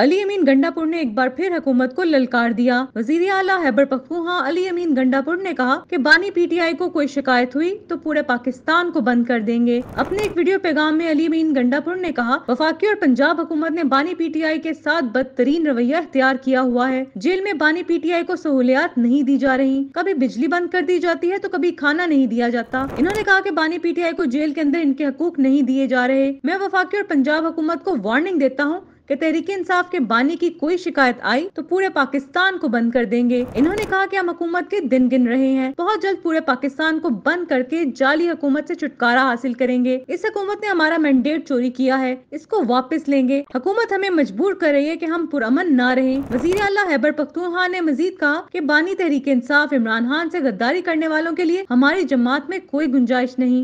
अली अमीन गंडापुर ने एक बार फिर हुकूमत को ललकार दिया वजीर आला हैबर पखतूहा अली अमीन गंडापुर ने कहा कि बानी पीटीआई को कोई शिकायत हुई तो पूरे पाकिस्तान को बंद कर देंगे अपने एक वीडियो पैगाम में अली अमीन गंडापुर ने कहा वफाकी और पंजाब हुकूमत ने बानी पीटीआई के साथ बदतरीन रवैया अख्तियार किया हुआ है जेल में बानी पीटीआई को सहूलियात नहीं दी जा रही कभी बिजली बंद कर दी जाती है तो कभी खाना नहीं दिया जाता इन्होंने कहा की बानी पीटीआई को जेल के अंदर इनके हकूक नहीं दिए जा रहे मैं वफाकी और पंजाब हुकूमत को वार्निंग देता हूँ कि तहरीक इंसाफ के बानी की कोई शिकायत आई तो पूरे पाकिस्तान को बंद कर देंगे इन्होंने कहा कि हम हुकूमत के दिन गिन रहे हैं बहुत जल्द पूरे पाकिस्तान को बंद करके जाली हुकूमत से छुटकारा हासिल करेंगे इस हुकूमत ने हमारा मैंडेट चोरी किया है इसको वापस लेंगे हुकूमत हमें मजबूर कर रही है की हम पुरमन न रहे वजीर अला हैबर पख्तूनखा ने मजीद कहा की बानी तहरीक इंसाफ इमरान खान ऐसी गद्दारी करने वालों के लिए हमारी जमात में कोई गुंजाइश नहीं